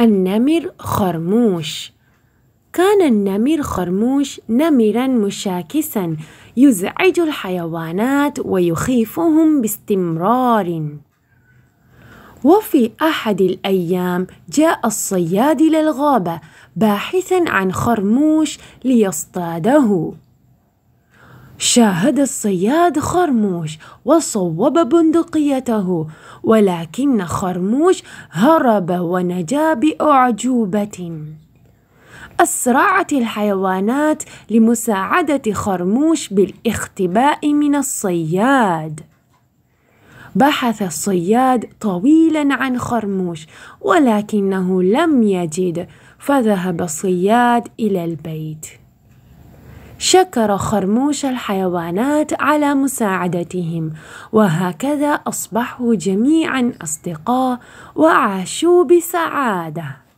النمر خرموش كان النمر خرموش نمرا مشاكسا يزعج الحيوانات ويخيفهم باستمرار وفي احد الايام جاء الصياد الى الغابه باحثا عن خرموش ليصطاده شاهد الصياد خرموش وصوب بندقيته ولكن خرموش هرب ونجا باعجوبه اسرعت الحيوانات لمساعده خرموش بالاختباء من الصياد بحث الصياد طويلا عن خرموش ولكنه لم يجد فذهب الصياد الى البيت شكر خرموش الحيوانات على مساعدتهم وهكذا اصبحوا جميعا اصدقاء وعاشوا بسعاده